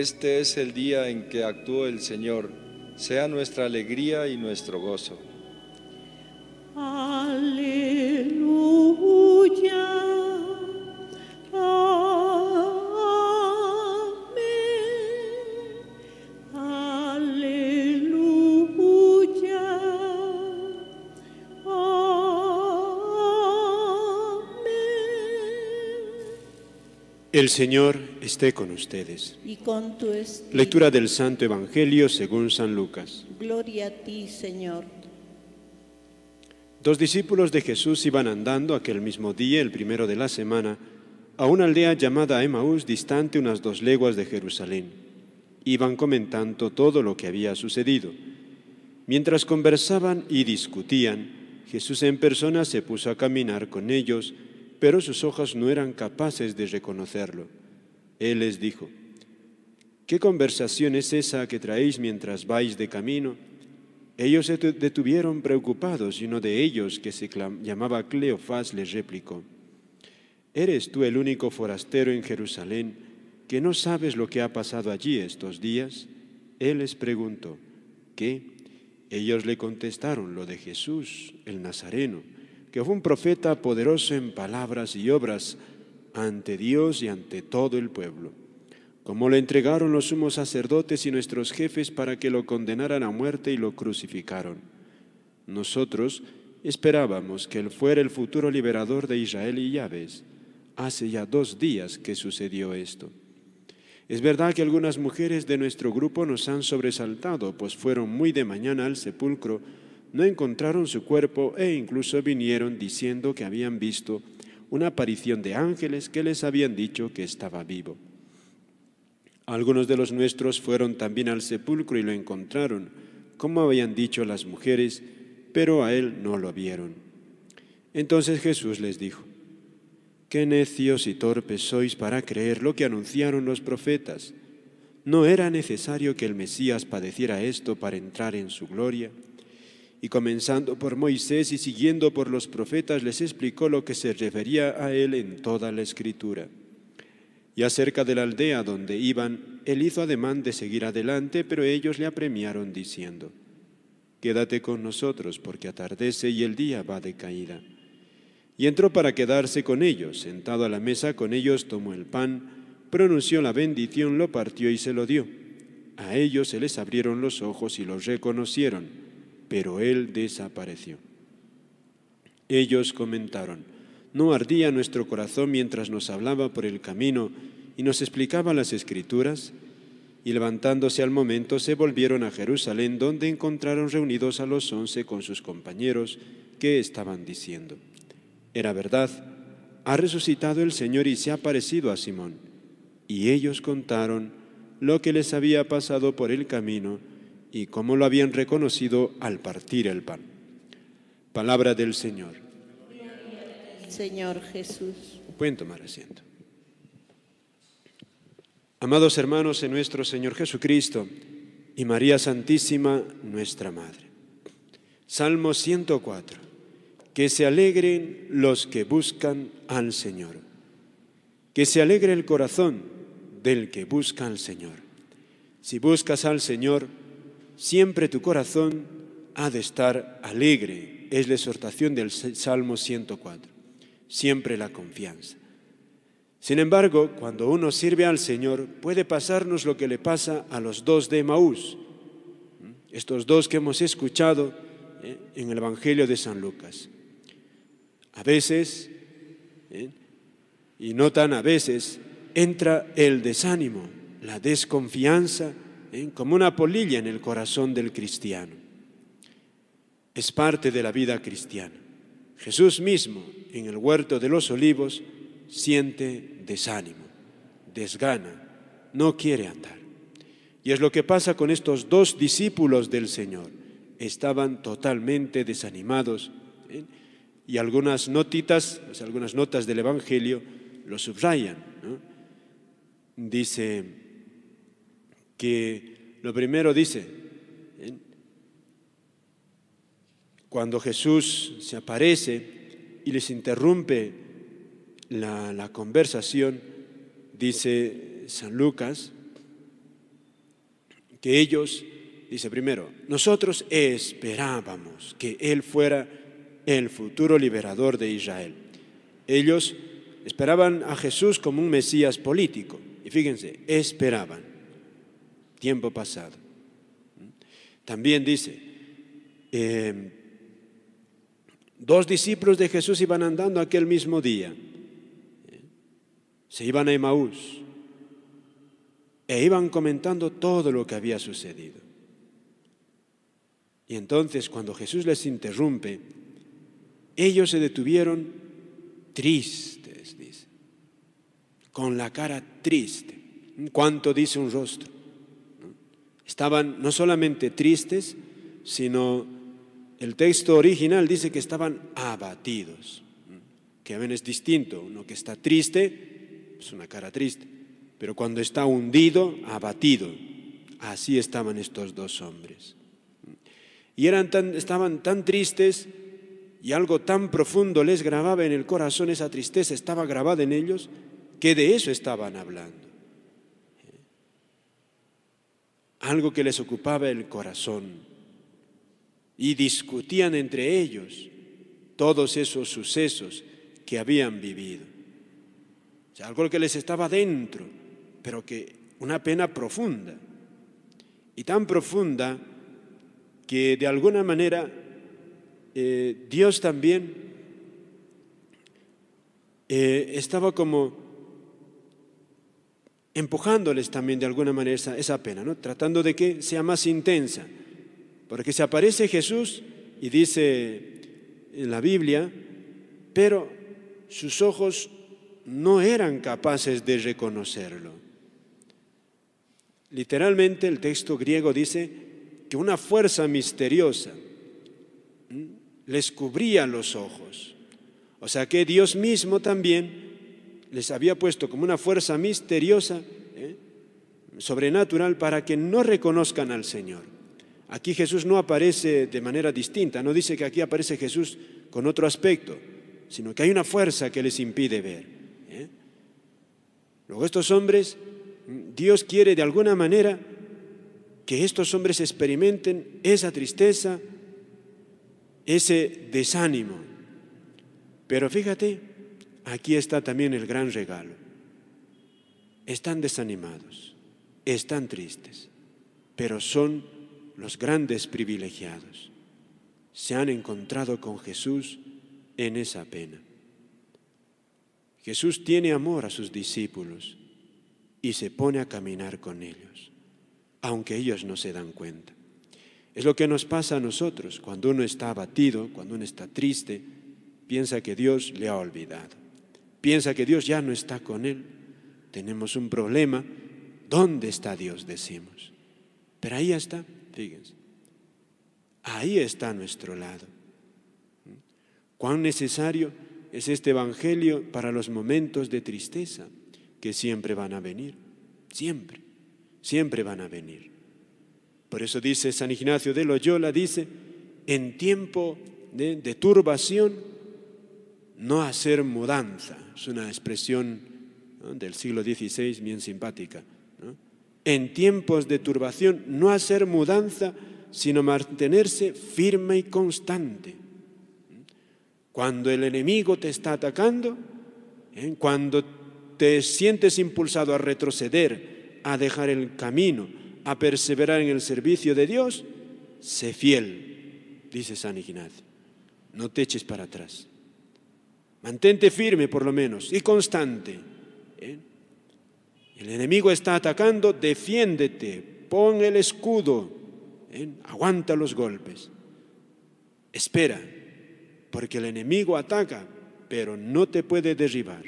Este es el día en que actuó el Señor, sea nuestra alegría y nuestro gozo. El Señor esté con ustedes. Lectura del Santo Evangelio según San Lucas. Gloria a ti, Señor. Dos discípulos de Jesús iban andando aquel mismo día, el primero de la semana, a una aldea llamada Emaús, distante unas dos leguas de Jerusalén. Iban comentando todo lo que había sucedido. Mientras conversaban y discutían, Jesús en persona se puso a caminar con ellos pero sus ojos no eran capaces de reconocerlo. Él les dijo, ¿qué conversación es esa que traéis mientras vais de camino? Ellos se detuvieron preocupados y uno de ellos, que se llamaba Cleofás, les replicó, ¿eres tú el único forastero en Jerusalén que no sabes lo que ha pasado allí estos días? Él les preguntó, ¿qué? Ellos le contestaron lo de Jesús, el Nazareno que fue un profeta poderoso en palabras y obras ante Dios y ante todo el pueblo. Como lo entregaron los sumos sacerdotes y nuestros jefes para que lo condenaran a muerte y lo crucificaron. Nosotros esperábamos que él fuera el futuro liberador de Israel y Yahves. Hace ya dos días que sucedió esto. Es verdad que algunas mujeres de nuestro grupo nos han sobresaltado, pues fueron muy de mañana al sepulcro no encontraron su cuerpo e incluso vinieron diciendo que habían visto una aparición de ángeles que les habían dicho que estaba vivo. Algunos de los nuestros fueron también al sepulcro y lo encontraron, como habían dicho las mujeres, pero a él no lo vieron. Entonces Jesús les dijo, Qué necios y torpes sois para creer lo que anunciaron los profetas. ¿No era necesario que el Mesías padeciera esto para entrar en su gloria? y comenzando por Moisés y siguiendo por los profetas, les explicó lo que se refería a él en toda la escritura. Y acerca de la aldea donde iban, él hizo ademán de seguir adelante, pero ellos le apremiaron diciendo, Quédate con nosotros, porque atardece y el día va de caída. Y entró para quedarse con ellos, sentado a la mesa con ellos, tomó el pan, pronunció la bendición, lo partió y se lo dio. A ellos se les abrieron los ojos y los reconocieron pero él desapareció. Ellos comentaron, ¿no ardía nuestro corazón mientras nos hablaba por el camino y nos explicaba las escrituras? Y levantándose al momento se volvieron a Jerusalén, donde encontraron reunidos a los once con sus compañeros, que estaban diciendo, era verdad, ha resucitado el Señor y se ha parecido a Simón. Y ellos contaron lo que les había pasado por el camino, y cómo lo habían reconocido al partir el pan. Palabra del Señor. Señor Jesús. Pueden tomar asiento. Amados hermanos en nuestro Señor Jesucristo y María Santísima, nuestra Madre. Salmo 104. Que se alegren los que buscan al Señor. Que se alegre el corazón del que busca al Señor. Si buscas al Señor, siempre tu corazón ha de estar alegre. Es la exhortación del Salmo 104. Siempre la confianza. Sin embargo, cuando uno sirve al Señor, puede pasarnos lo que le pasa a los dos de Maús, ¿Mm? estos dos que hemos escuchado ¿eh? en el Evangelio de San Lucas. A veces, ¿eh? y no tan a veces, entra el desánimo, la desconfianza, ¿eh? como una polilla en el corazón del cristiano. Es parte de la vida cristiana. Jesús mismo en el huerto de los olivos siente desánimo, desgana, no quiere andar. Y es lo que pasa con estos dos discípulos del Señor. Estaban totalmente desanimados. ¿eh? Y algunas notitas, algunas notas del Evangelio lo subrayan. Dice, que lo primero dice, ¿eh? cuando Jesús se aparece y les interrumpe la, la conversación, dice San Lucas, que ellos, dice primero, nosotros esperábamos que Él fuera el futuro liberador de Israel. Ellos esperaban a Jesús como un Mesías político. Y fíjense, esperaban tiempo pasado. También dice, eh, dos discípulos de Jesús iban andando aquel mismo día. Se iban a Emaús e iban comentando todo lo que había sucedido. Y entonces cuando Jesús les interrumpe, ellos se detuvieron tristes, dice, con la cara triste. ¿Cuánto dice un rostro? Estaban no solamente tristes, sino el texto original dice que estaban abatidos, que a veces es distinto, uno que está triste, es pues una cara triste, pero cuando está hundido, abatido, así estaban estos dos hombres. Y eran tan, estaban tan tristes y algo tan profundo les grababa en el corazón, esa tristeza estaba grabada en ellos, que de eso estaban hablando. algo que les ocupaba el corazón. Y discutían entre ellos todos esos sucesos que habían vivido. sea, algo que les estaba dentro, pero que una pena profunda. Y tan profunda que de alguna manera eh, Dios también eh, estaba como empujándoles también de alguna manera esa, pena, ¿no? tratando de que sea más intensa. Porque se aparece Jesús y dice en la Biblia, pero sus ojos no eran capaces de reconocerlo. Literalmente el texto griego dice que una fuerza misteriosa les cubría los ojos. O sea que Dios mismo también les había puesto como una fuerza misteriosa, ¿eh? sobrenatural, para que no reconozcan al Señor. Aquí Jesús no aparece de manera distinta, no dice que aquí aparece Jesús con otro aspecto, sino que hay una fuerza que les impide ver. ¿eh? Luego estos hombres, Dios quiere de alguna manera que estos hombres experimenten esa tristeza, ese desánimo. Pero fíjate, aquí está también el gran regalo. Están desanimados, están tristes, pero son los grandes privilegiados. Se han encontrado con Jesús en esa pena. Jesús tiene amor a sus discípulos y se pone a caminar con ellos, aunque ellos no se dan cuenta. Es lo que nos pasa a nosotros cuando uno está abatido, cuando uno está triste, piensa que Dios le ha olvidado piensa que Dios ya no está con él. Tenemos un problema. ¿Dónde está Dios? Decimos. Pero ahí está, fíjense. Ahí está nuestro lado. Cuán necesario es este Evangelio para los momentos de tristeza que siempre van a venir. Siempre, siempre van a venir. Por eso dice San Ignacio de Loyola, dice, en tiempo de, de turbación, no hacer mudanza, es una expresión del siglo XVI bien simpática. En tiempos de turbación, no hacer mudanza, sino mantenerse firme y constante. Cuando el enemigo te está atacando, ¿eh? cuando te sientes impulsado a retroceder, a dejar el camino, a perseverar en el servicio de Dios, sé fiel, dice San Ignacio. No te eches para atrás. Mantente firme por lo menos y constante. ¿eh? El enemigo está atacando, defiéndete, pon el escudo, ¿eh? aguanta los golpes. Espera, porque el enemigo ataca, pero no te puede derribar,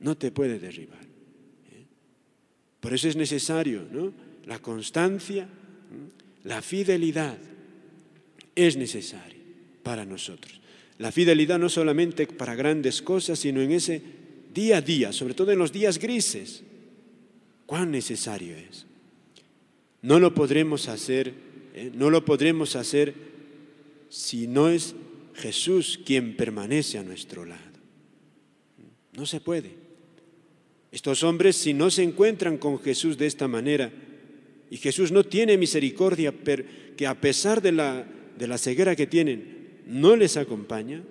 no te puede derribar. ¿eh? Por eso es necesario ¿no? la constancia, la fidelidad es necesaria para nosotros. La fidelidad no solamente para grandes cosas, sino en ese día a día, sobre todo en los días grises. Cuán necesario es. No lo podremos hacer, eh, no lo podremos hacer si no es Jesús quien permanece a nuestro lado. No se puede. Estos hombres si no se encuentran con Jesús de esta manera, y Jesús no tiene misericordia, que a pesar de la ceguera que tienen, no les acompaña,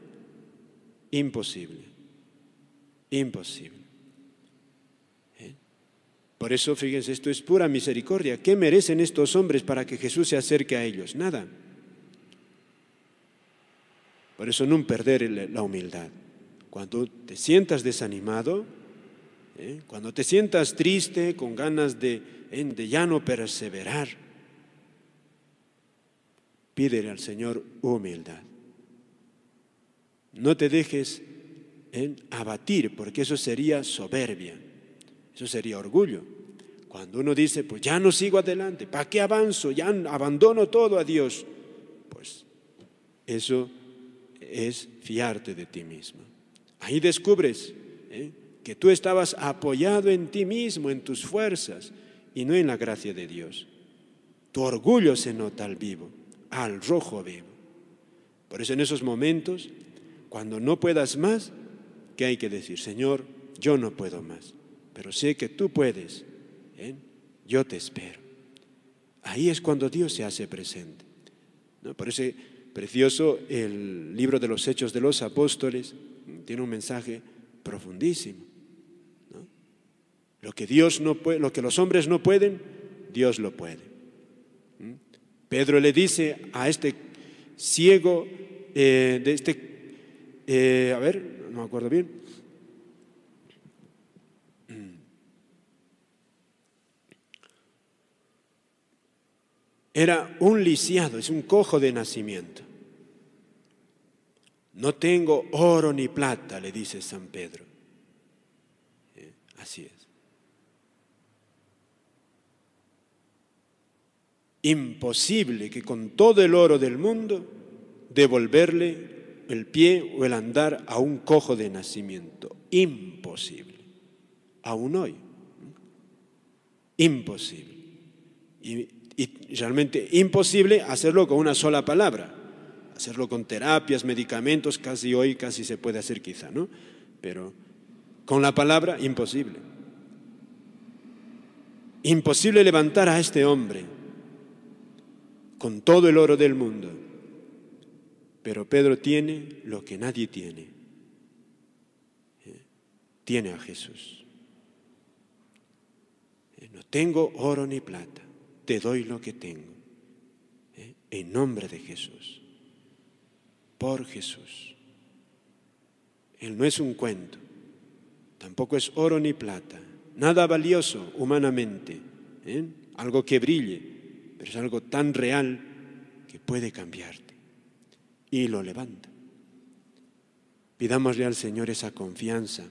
imposible, imposible. ¿Eh? Por eso, fíjense, esto es pura misericordia. ¿Qué merecen estos hombres para que Jesús se acerque a ellos? Nada. Por eso no perder la humildad. Cuando te sientas desanimado, ¿eh? cuando te sientas triste, con ganas de, de ya no perseverar, pídele al Señor humildad. No te dejes en abatir, porque eso sería soberbia, eso sería orgullo. Cuando uno dice, pues ya no sigo adelante, ¿para qué avanzo? Ya abandono todo a Dios. Pues eso es fiarte de ti mismo. Ahí descubres ¿eh? que tú estabas apoyado en ti mismo, en tus fuerzas, y no en la gracia de Dios. Tu orgullo se nota al vivo, al rojo vivo. Por eso en esos momentos cuando no puedas más, ¿qué hay que decir? Señor, yo no puedo más, pero sé que tú puedes. ¿eh? Yo te espero. Ahí es cuando Dios se hace presente. ¿no? Por eso, precioso, el libro de los Hechos de los Apóstoles tiene un mensaje profundísimo. Lo, que Dios no puede, lo que los hombres no pueden, Dios lo puede. Pedro le dice a este ciego, eh, de este eh, a ver, no me acuerdo bien. Era un lisiado, es un cojo de nacimiento. No tengo oro ni plata, le dice San Pedro. Eh, así es. Imposible que con todo el oro del mundo devolverle el pie o el andar a un cojo de nacimiento. Imposible. Aún hoy. Imposible. Y, realmente imposible hacerlo con una sola palabra. Hacerlo con terapias, medicamentos, casi hoy casi se puede hacer quizá, ¿no? Pero con la palabra imposible. Imposible levantar a este hombre con todo el oro del mundo pero Pedro tiene lo que nadie tiene. ¿Eh? Tiene a Jesús. ¿Eh? No tengo oro ni plata, te doy lo que tengo. ¿Eh? En nombre de Jesús. Por Jesús. Él no es un cuento, tampoco es oro ni plata, nada valioso humanamente, algo que brille, pero es algo tan real que puede cambiarte y lo levanta. Pidámosle al Señor esa confianza.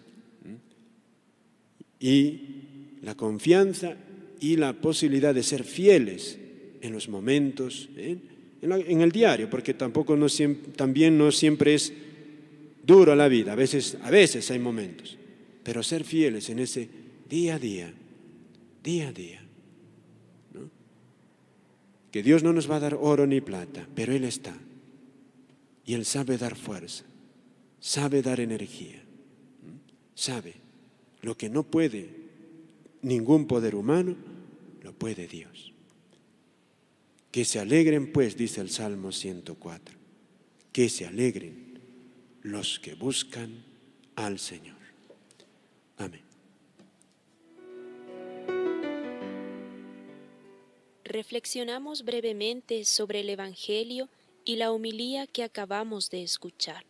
Y la confianza y la posibilidad de ser fieles en los momentos, ¿eh? en, el diario, porque tampoco no siempre, también no siempre es Duro la vida, a veces, a veces hay momentos, pero ser fieles en ese día a día, día a día. Que Dios no nos va a dar oro ni plata, pero Él está. Y Él sabe dar fuerza, sabe dar energía, sabe lo que no puede ningún poder humano, lo puede Dios. Que se alegren pues, dice el Salmo 104, que se alegren los que buscan al Señor. Amén. Reflexionamos brevemente sobre el Evangelio y la humilía que acabamos de escuchar.